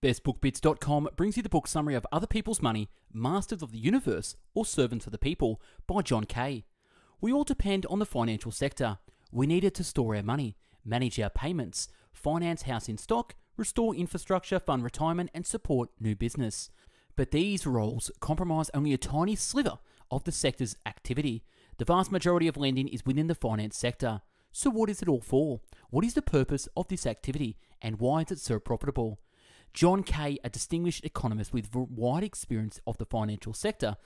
BestBookBits.com brings you the book summary of Other People's Money, Masters of the Universe, or Servants of the People by John Kay. We all depend on the financial sector. We need it to store our money, manage our payments, finance house in stock, restore infrastructure, fund retirement, and support new business. But these roles comprise only a tiny sliver of the sector's activity. The vast majority of lending is within the finance sector. So, what is it all for? What is the purpose of this activity, and why is it so profitable? John Kay, a distinguished economist with wide experience of the financial sector,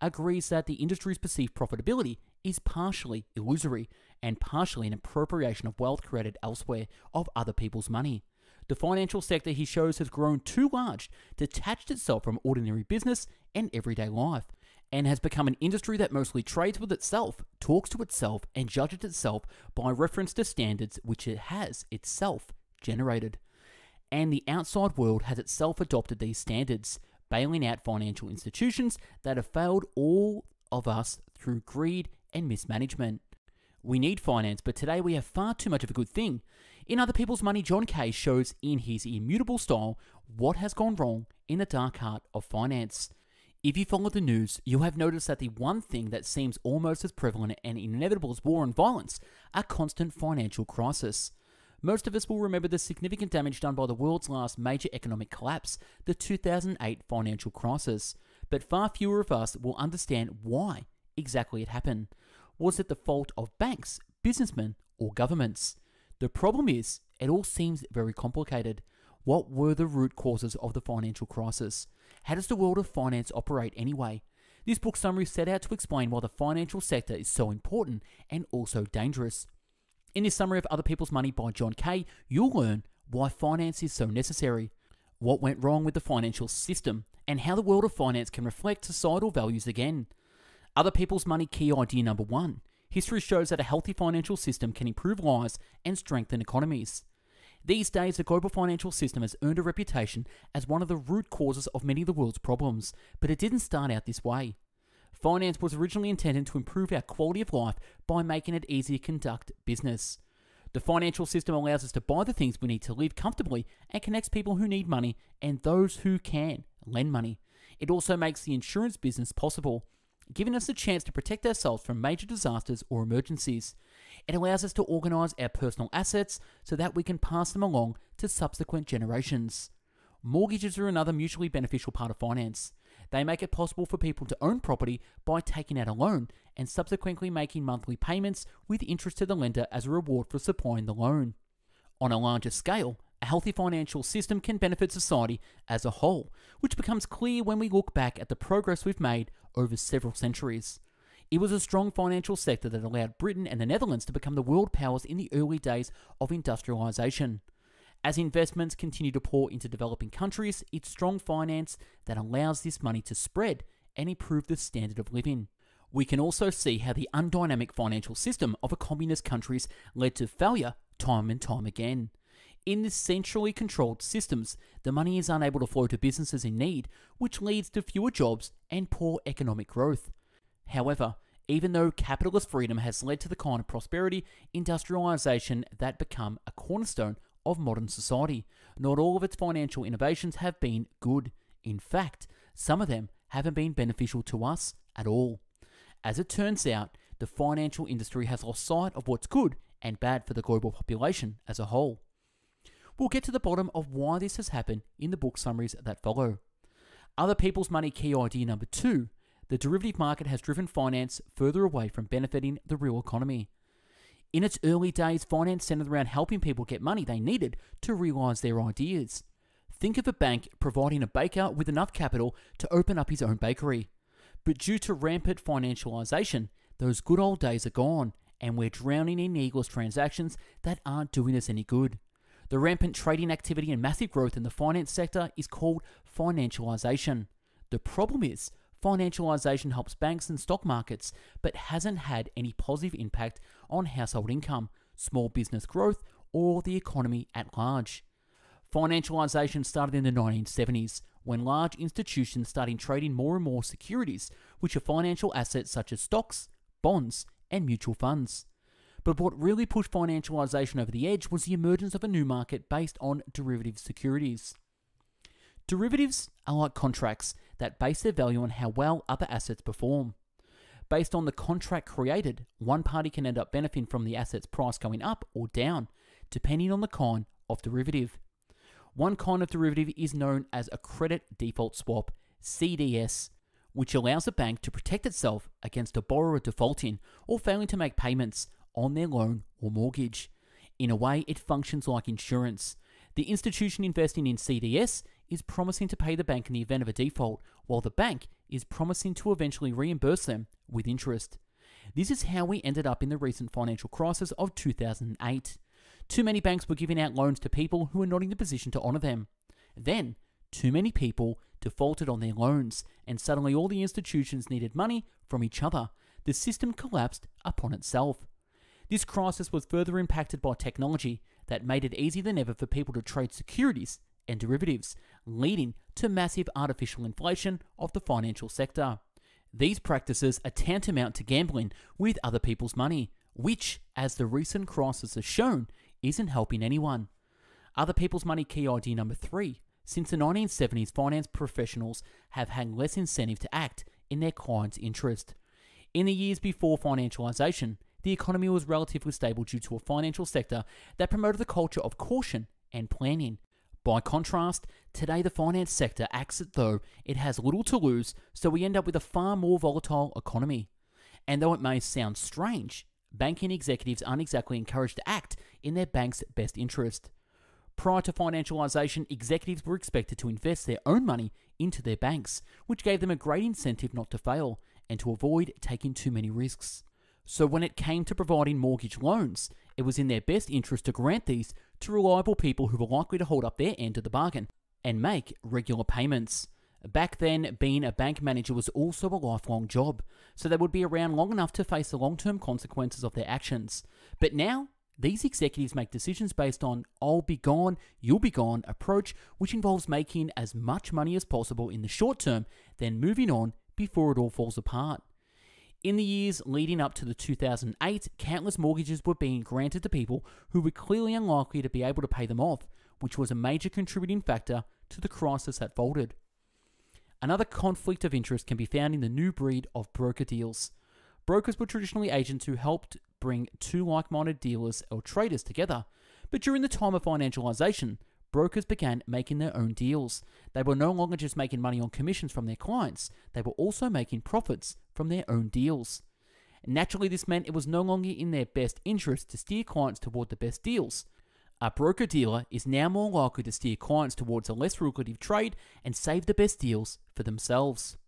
agrees that the industry's perceived profitability is partially illusory and partially an appropriation of wealth created elsewhere of other people's money. The financial sector, he shows, has grown too large, detached itself from ordinary business and everyday life, and has become an industry that mostly trades with itself, talks to itself, and judges itself by reference to standards which it has itself generated and the outside world has itself adopted these standards, bailing out financial institutions that have failed all of us through greed and mismanagement. We need finance, but today we have far too much of a good thing. In Other People's Money, John Kay shows in his immutable style what has gone wrong in the dark heart of finance. If you follow the news, you'll have noticed that the one thing that seems almost as prevalent and inevitable as war and violence are constant financial crisis. Most of us will remember the significant damage done by the world's last major economic collapse, the 2008 financial crisis, but far fewer of us will understand why exactly it happened. Was it the fault of banks, businessmen, or governments? The problem is, it all seems very complicated. What were the root causes of the financial crisis? How does the world of finance operate anyway? This book summary set out to explain why the financial sector is so important and also dangerous. In this summary of Other People's Money by John Kay, you'll learn why finance is so necessary, what went wrong with the financial system, and how the world of finance can reflect societal values again. Other People's Money Key Idea Number 1 History shows that a healthy financial system can improve lives and strengthen economies. These days, the global financial system has earned a reputation as one of the root causes of many of the world's problems, but it didn't start out this way. Finance was originally intended to improve our quality of life by making it easier to conduct business. The financial system allows us to buy the things we need to live comfortably and connects people who need money and those who can lend money. It also makes the insurance business possible, giving us a chance to protect ourselves from major disasters or emergencies. It allows us to organise our personal assets so that we can pass them along to subsequent generations. Mortgages are another mutually beneficial part of finance. They make it possible for people to own property by taking out a loan and subsequently making monthly payments with interest to the lender as a reward for supplying the loan. On a larger scale, a healthy financial system can benefit society as a whole, which becomes clear when we look back at the progress we've made over several centuries. It was a strong financial sector that allowed Britain and the Netherlands to become the world powers in the early days of industrialisation. As investments continue to pour into developing countries, it's strong finance that allows this money to spread and improve the standard of living. We can also see how the undynamic financial system of a communist countries led to failure time and time again. In the centrally controlled systems, the money is unable to flow to businesses in need, which leads to fewer jobs and poor economic growth. However, even though capitalist freedom has led to the kind of prosperity, industrialization that become a cornerstone of modern society. Not all of its financial innovations have been good. In fact, some of them haven't been beneficial to us at all. As it turns out, the financial industry has lost sight of what's good and bad for the global population as a whole. We'll get to the bottom of why this has happened in the book summaries that follow. Other people's money key idea number two the derivative market has driven finance further away from benefiting the real economy. In its early days, finance centered around helping people get money they needed to realize their ideas. Think of a bank providing a baker with enough capital to open up his own bakery. But due to rampant financialization, those good old days are gone, and we're drowning in needless transactions that aren't doing us any good. The rampant trading activity and massive growth in the finance sector is called financialization. The problem is, Financialisation helps banks and stock markets, but hasn't had any positive impact on household income, small business growth, or the economy at large. Financialisation started in the 1970s when large institutions started trading more and more securities, which are financial assets such as stocks, bonds, and mutual funds. But what really pushed financialisation over the edge was the emergence of a new market based on derivative securities. Derivatives are like contracts that base their value on how well other assets perform. Based on the contract created, one party can end up benefiting from the asset's price going up or down, depending on the kind of derivative. One kind of derivative is known as a credit default swap, CDS, which allows a bank to protect itself against a borrower defaulting or failing to make payments on their loan or mortgage. In a way, it functions like insurance. The institution investing in CDS is promising to pay the bank in the event of a default, while the bank is promising to eventually reimburse them with interest. This is how we ended up in the recent financial crisis of 2008. Too many banks were giving out loans to people who were not in the position to honour them. Then, too many people defaulted on their loans, and suddenly all the institutions needed money from each other. The system collapsed upon itself. This crisis was further impacted by technology that made it easier than ever for people to trade securities and derivatives, leading to massive artificial inflation of the financial sector. These practices are tantamount to gambling with other people's money, which, as the recent crisis has shown, isn't helping anyone. Other people's money key idea number three. Since the 1970s, finance professionals have had less incentive to act in their clients' interest. In the years before financialization, the economy was relatively stable due to a financial sector that promoted the culture of caution and planning. By contrast, today the finance sector acts as though it has little to lose, so we end up with a far more volatile economy. And though it may sound strange, banking executives aren't exactly encouraged to act in their bank's best interest. Prior to financialisation, executives were expected to invest their own money into their banks, which gave them a great incentive not to fail and to avoid taking too many risks. So, when it came to providing mortgage loans, it was in their best interest to grant these to reliable people who were likely to hold up their end of the bargain and make regular payments. Back then, being a bank manager was also a lifelong job, so they would be around long enough to face the long term consequences of their actions. But now, these executives make decisions based on I'll be gone, you'll be gone approach, which involves making as much money as possible in the short term, then moving on before it all falls apart. In the years leading up to the 2008, countless mortgages were being granted to people who were clearly unlikely to be able to pay them off, which was a major contributing factor to the crisis that folded. Another conflict of interest can be found in the new breed of broker deals. Brokers were traditionally agents who helped bring two like minded dealers or traders together, but during the time of financialization, brokers began making their own deals. They were no longer just making money on commissions from their clients, they were also making profits from their own deals. Naturally, this meant it was no longer in their best interest to steer clients toward the best deals. A broker dealer is now more likely to steer clients towards a less lucrative trade and save the best deals for themselves.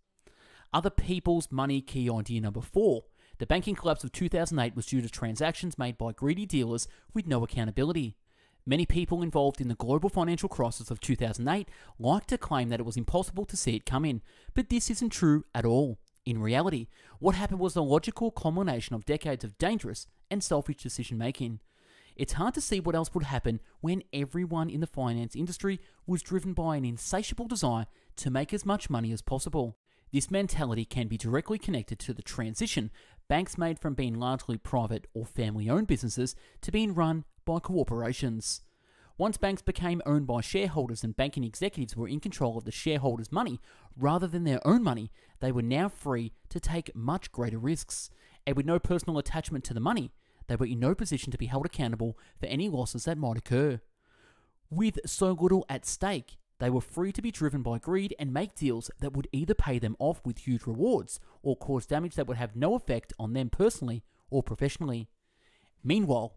Other people's money key idea number four. The banking collapse of 2008 was due to transactions made by greedy dealers with no accountability. Many people involved in the global financial crisis of 2008 like to claim that it was impossible to see it come in, but this isn't true at all. In reality, what happened was the logical culmination of decades of dangerous and selfish decision making. It's hard to see what else would happen when everyone in the finance industry was driven by an insatiable desire to make as much money as possible. This mentality can be directly connected to the transition banks made from being largely private or family owned businesses to being run by corporations. Once banks became owned by shareholders and banking executives were in control of the shareholders' money rather than their own money, they were now free to take much greater risks. And with no personal attachment to the money, they were in no position to be held accountable for any losses that might occur. With so little at stake, they were free to be driven by greed and make deals that would either pay them off with huge rewards or cause damage that would have no effect on them personally or professionally. Meanwhile,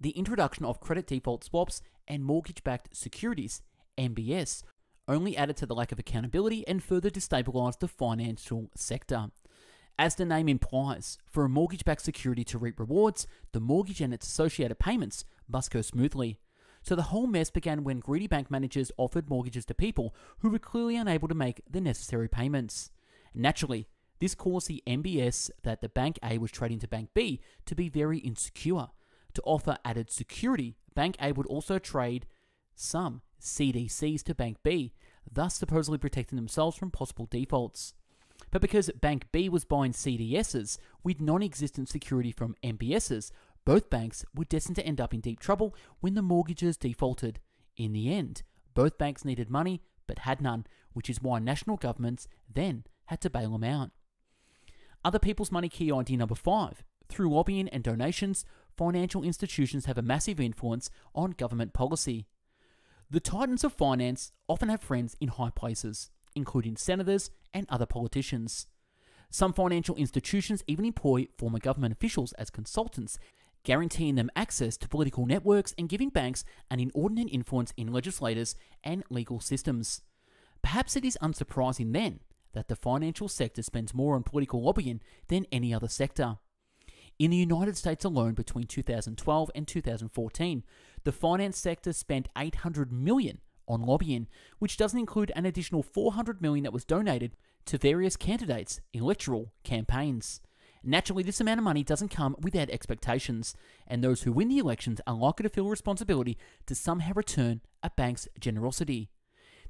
the introduction of credit default swaps and mortgage backed securities, MBS, only added to the lack of accountability and further destabilized the financial sector. As the name implies, for a mortgage backed security to reap rewards, the mortgage and its associated payments must go smoothly. So the whole mess began when greedy bank managers offered mortgages to people who were clearly unable to make the necessary payments. Naturally, this caused the MBS that the bank A was trading to bank B to be very insecure to offer added security, Bank A would also trade some CDCs to Bank B, thus supposedly protecting themselves from possible defaults. But because Bank B was buying CDSs with non existent security from MBSs, both banks were destined to end up in deep trouble when the mortgages defaulted. In the end, both banks needed money but had none, which is why national governments then had to bail them out. Other people's money key idea number five. Through lobbying and donations, financial institutions have a massive influence on government policy. The titans of finance often have friends in high places, including senators and other politicians. Some financial institutions even employ former government officials as consultants, guaranteeing them access to political networks and giving banks an inordinate influence in legislators and legal systems. Perhaps it is unsurprising then that the financial sector spends more on political lobbying than any other sector. In the United States alone between 2012 and 2014, the finance sector spent 800 million on lobbying, which doesn't include an additional 400 million that was donated to various candidates' electoral campaigns. Naturally, this amount of money doesn't come without expectations, and those who win the elections are likely to feel responsibility to somehow return a bank's generosity.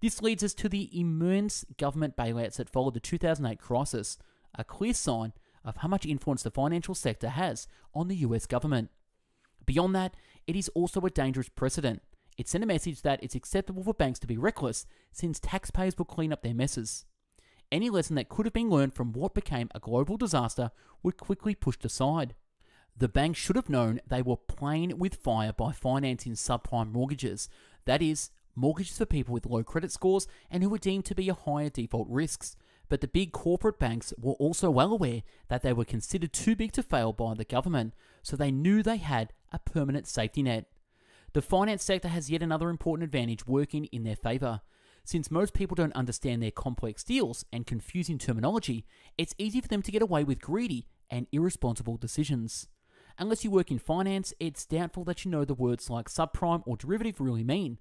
This leads us to the immense government bailouts that followed the 2008 crisis, a clear sign of how much influence the financial sector has on the US government. Beyond that, it is also a dangerous precedent. It sent a message that it's acceptable for banks to be reckless since taxpayers will clean up their messes. Any lesson that could have been learned from what became a global disaster were quickly pushed aside. The banks should have known they were playing with fire by financing subprime mortgages, that is, mortgages for people with low credit scores and who were deemed to be a higher default risks but the big corporate banks were also well aware that they were considered too big to fail by the government, so they knew they had a permanent safety net. The finance sector has yet another important advantage working in their favour. Since most people don't understand their complex deals and confusing terminology, it's easy for them to get away with greedy and irresponsible decisions. Unless you work in finance, it's doubtful that you know the words like subprime or derivative really mean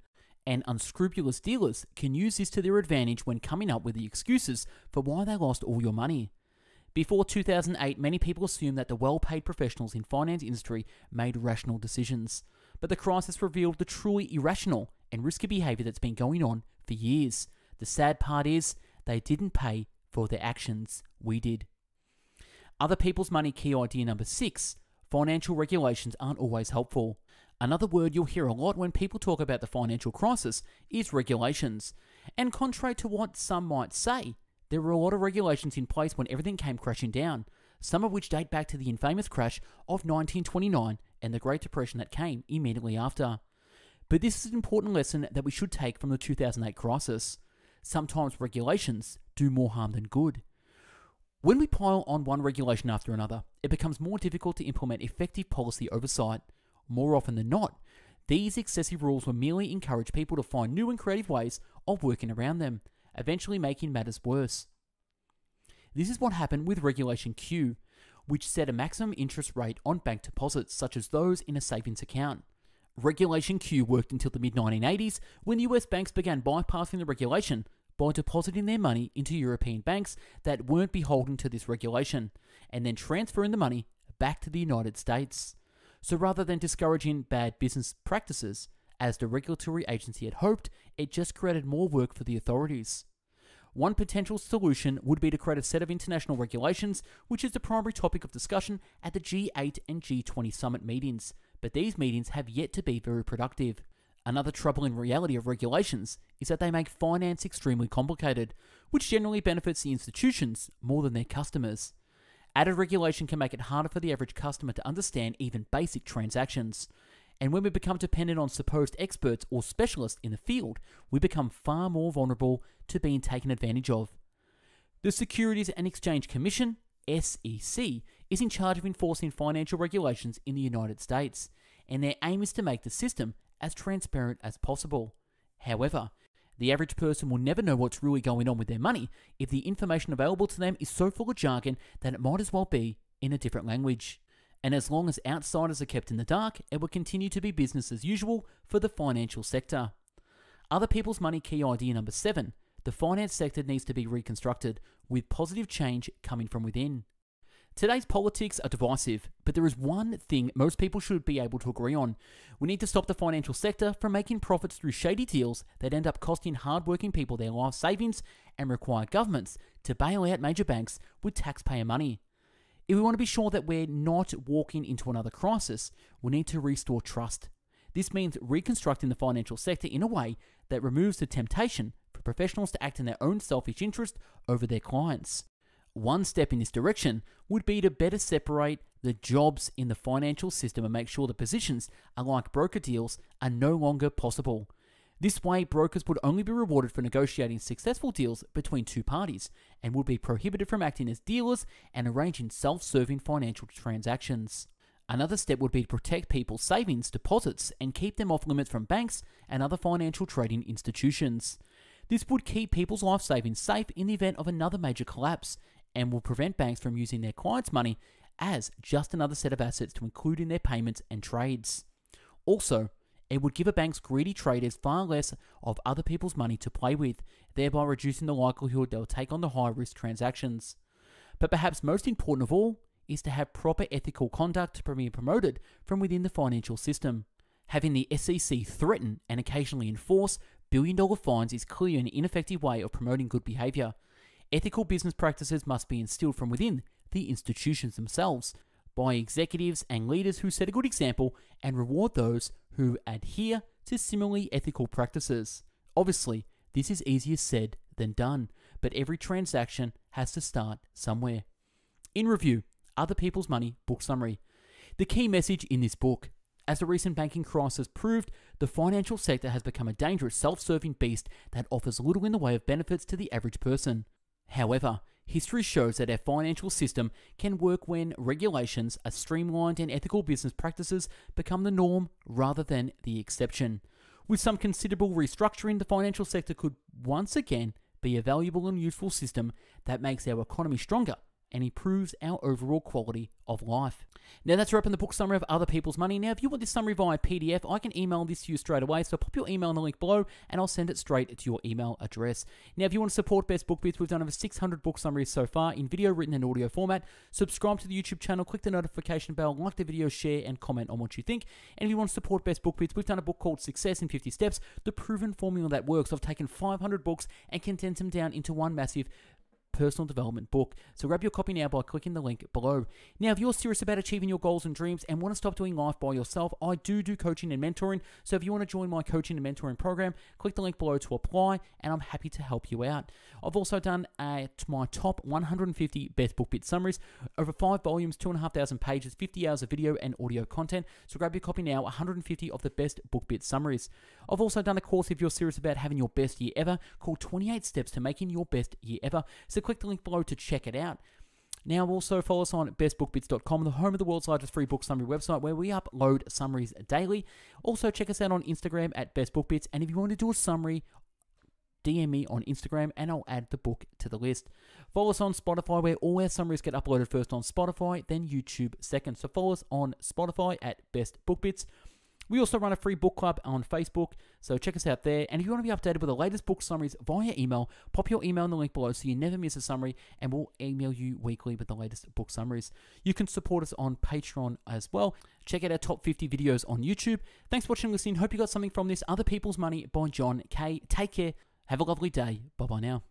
and unscrupulous dealers can use this to their advantage when coming up with the excuses for why they lost all your money. Before 2008, many people assumed that the well-paid professionals in finance industry made rational decisions, but the crisis revealed the truly irrational and risky behavior that's been going on for years. The sad part is they didn't pay for their actions, we did. Other people's money key idea number 6, financial regulations aren't always helpful. Another word you'll hear a lot when people talk about the financial crisis is regulations. And contrary to what some might say, there were a lot of regulations in place when everything came crashing down, some of which date back to the infamous crash of 1929 and the Great Depression that came immediately after. But this is an important lesson that we should take from the 2008 crisis. Sometimes regulations do more harm than good. When we pile on one regulation after another, it becomes more difficult to implement effective policy oversight. More often than not, these excessive rules will merely encourage people to find new and creative ways of working around them, eventually making matters worse. This is what happened with Regulation Q, which set a maximum interest rate on bank deposits such as those in a savings account. Regulation Q worked until the mid 1980s when US banks began bypassing the regulation by depositing their money into European banks that weren't beholden to this regulation, and then transferring the money back to the United States. So rather than discouraging bad business practices, as the regulatory agency had hoped, it just created more work for the authorities. One potential solution would be to create a set of international regulations, which is the primary topic of discussion at the G8 and G20 summit meetings, but these meetings have yet to be very productive. Another troubling reality of regulations is that they make finance extremely complicated, which generally benefits the institutions more than their customers. Added regulation can make it harder for the average customer to understand even basic transactions. And when we become dependent on supposed experts or specialists in the field, we become far more vulnerable to being taken advantage of. The Securities and Exchange Commission, SEC, is in charge of enforcing financial regulations in the United States, and their aim is to make the system as transparent as possible. However, the average person will never know what's really going on with their money if the information available to them is so full of jargon that it might as well be in a different language. And as long as outsiders are kept in the dark, it will continue to be business as usual for the financial sector. Other people's money key idea number seven the finance sector needs to be reconstructed, with positive change coming from within. Today's politics are divisive, but there is one thing most people should be able to agree on. We need to stop the financial sector from making profits through shady deals that end up costing hardworking people their life savings and require governments to bail out major banks with taxpayer money. If we want to be sure that we're not walking into another crisis, we need to restore trust. This means reconstructing the financial sector in a way that removes the temptation for professionals to act in their own selfish interest over their clients. One step in this direction would be to better separate the jobs in the financial system and make sure the positions, unlike broker deals, are no longer possible. This way, brokers would only be rewarded for negotiating successful deals between two parties and would be prohibited from acting as dealers and arranging self serving financial transactions. Another step would be to protect people's savings, deposits, and keep them off limits from banks and other financial trading institutions. This would keep people's life savings safe in the event of another major collapse and will prevent banks from using their clients' money as just another set of assets to include in their payments and trades. Also, it would give a bank's greedy traders far less of other people's money to play with, thereby reducing the likelihood they'll take on the high risk transactions. But perhaps most important of all is to have proper ethical conduct being promoted from within the financial system. Having the SEC threaten and occasionally enforce billion dollar fines is clearly an ineffective way of promoting good behaviour. Ethical business practices must be instilled from within the institutions themselves by executives and leaders who set a good example and reward those who adhere to similarly ethical practices. Obviously, this is easier said than done, but every transaction has to start somewhere. In review, Other People's Money book summary. The key message in this book as the recent banking crisis proved, the financial sector has become a dangerous self serving beast that offers little in the way of benefits to the average person. However, history shows that our financial system can work when regulations are streamlined and ethical business practices become the norm rather than the exception. With some considerable restructuring, the financial sector could once again be a valuable and useful system that makes our economy stronger and improves our overall quality of life. Now that's wrapping the book summary of Other People's Money. Now if you want this summary via PDF, I can email this to you straight away. So pop your email in the link below and I'll send it straight to your email address. Now if you want to support Best Book Bits, we've done over 600 book summaries so far in video, written and audio format. Subscribe to the YouTube channel, click the notification bell, like the video, share and comment on what you think. And if you want to support Best Book Bits, we've done a book called Success in 50 Steps, the proven formula that works. I've taken 500 books and condensed them down into one massive personal development book. So grab your copy now by clicking the link below. Now, if you're serious about achieving your goals and dreams and want to stop doing life by yourself, I do do coaching and mentoring. So if you want to join my coaching and mentoring program, click the link below to apply, and I'm happy to help you out. I've also done a, uh, my top 150 best book bit summaries, over five volumes, two and a half thousand pages, 50 hours of video and audio content. So grab your copy now, 150 of the best book bit summaries. I've also done a course if you're serious about having your best year ever called 28 Steps to Making Your Best Year Ever. So click the link below to check it out. Now, also follow us on bestbookbits.com, the home of the world's largest free book summary website where we upload summaries daily. Also, check us out on Instagram at bestbookbits. And if you want to do a summary, DM me on Instagram and I'll add the book to the list. Follow us on Spotify where all our summaries get uploaded first on Spotify, then YouTube second. So follow us on Spotify at bestbookbits. We also run a free book club on Facebook, so check us out there. And if you want to be updated with the latest book summaries via email, pop your email in the link below so you never miss a summary, and we'll email you weekly with the latest book summaries. You can support us on Patreon as well. Check out our top 50 videos on YouTube. Thanks for watching and listening. Hope you got something from this. Other People's Money by John Kay. Take care. Have a lovely day. Bye bye now.